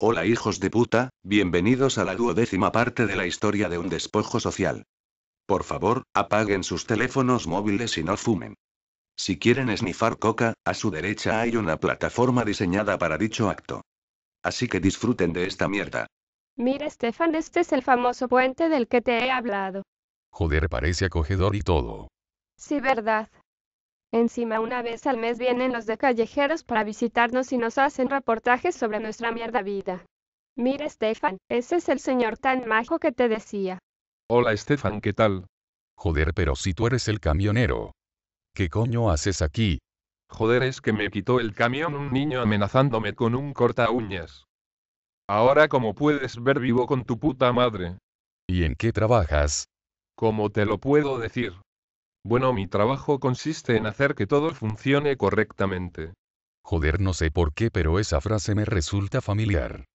Hola hijos de puta, bienvenidos a la duodécima parte de la historia de un despojo social. Por favor, apaguen sus teléfonos móviles y no fumen. Si quieren esnifar coca, a su derecha hay una plataforma diseñada para dicho acto. Así que disfruten de esta mierda. Mira Estefan, este es el famoso puente del que te he hablado. Joder, parece acogedor y todo. Sí, verdad. Encima una vez al mes vienen los de callejeros para visitarnos y nos hacen reportajes sobre nuestra mierda vida. Mira Estefan, ese es el señor tan majo que te decía. Hola Estefan, ¿qué tal? Joder, pero si tú eres el camionero. ¿Qué coño haces aquí? Joder, es que me quitó el camión un niño amenazándome con un corta uñas. Ahora como puedes ver vivo con tu puta madre. ¿Y en qué trabajas? ¿Cómo te lo puedo decir? Bueno, mi trabajo consiste en hacer que todo funcione correctamente. Joder, no sé por qué, pero esa frase me resulta familiar.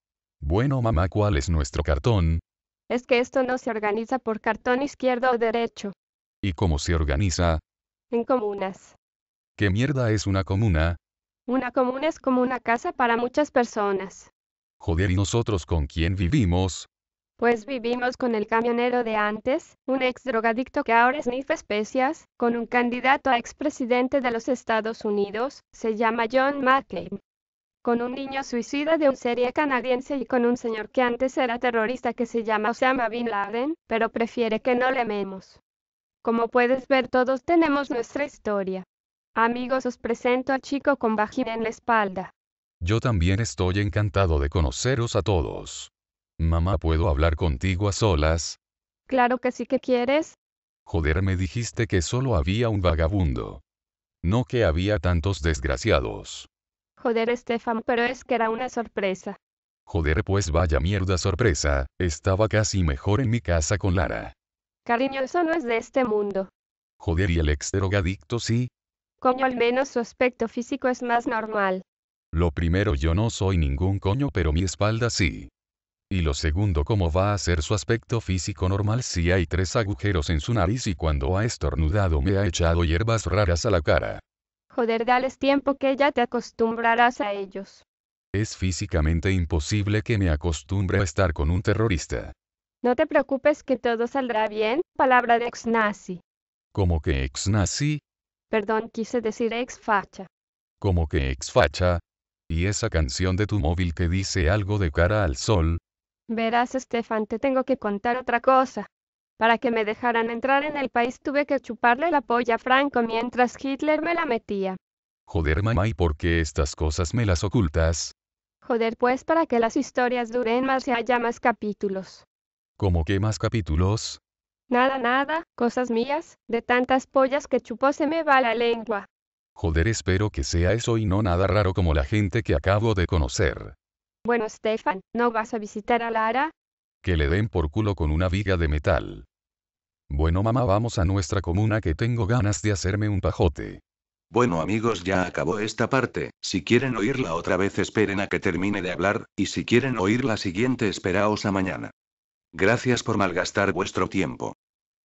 Bueno, mamá, ¿cuál es nuestro cartón? Es que esto no se organiza por cartón izquierdo o derecho. ¿Y cómo se organiza? En comunas. ¿Qué mierda es una comuna? Una comuna es como una casa para muchas personas. Joder, ¿y nosotros con quién vivimos? pues vivimos con el camionero de antes, un ex drogadicto que ahora es Nif especias, con un candidato a expresidente de los Estados Unidos, se llama John McCain. Con un niño suicida de un serie canadiense y con un señor que antes era terrorista que se llama Osama Bin Laden, pero prefiere que no le memos. Como puedes ver todos tenemos nuestra historia. Amigos os presento al chico con vagina en la espalda. Yo también estoy encantado de conoceros a todos. Mamá, ¿puedo hablar contigo a solas? Claro que sí que quieres. Joder, me dijiste que solo había un vagabundo. No que había tantos desgraciados. Joder, Estefan, pero es que era una sorpresa. Joder, pues vaya mierda sorpresa, estaba casi mejor en mi casa con Lara. Cariño, eso no es de este mundo. Joder, ¿y el ex drogadicto sí? Coño, al menos su aspecto físico es más normal. Lo primero, yo no soy ningún coño, pero mi espalda sí y lo segundo cómo va a ser su aspecto físico normal si hay tres agujeros en su nariz y cuando ha estornudado me ha echado hierbas raras a la cara. Joder, dales tiempo que ya te acostumbrarás a ellos. Es físicamente imposible que me acostumbre a estar con un terrorista. No te preocupes que todo saldrá bien, palabra de ex-nazi. ¿Cómo que ex-nazi? Perdón, quise decir ex-facha. ¿Cómo que ex-facha? ¿Y esa canción de tu móvil que dice algo de cara al sol? Verás, Estefan, te tengo que contar otra cosa. Para que me dejaran entrar en el país tuve que chuparle la polla a Franco mientras Hitler me la metía. Joder, mamá, ¿y por qué estas cosas me las ocultas? Joder, pues para que las historias duren más y haya más capítulos. ¿Cómo que más capítulos? Nada, nada, cosas mías, de tantas pollas que chupó se me va la lengua. Joder, espero que sea eso y no nada raro como la gente que acabo de conocer. Bueno, Stefan, ¿no vas a visitar a Lara? Que le den por culo con una viga de metal. Bueno, mamá, vamos a nuestra comuna que tengo ganas de hacerme un pajote. Bueno amigos, ya acabó esta parte, si quieren oírla otra vez esperen a que termine de hablar, y si quieren oír la siguiente esperaos a mañana. Gracias por malgastar vuestro tiempo.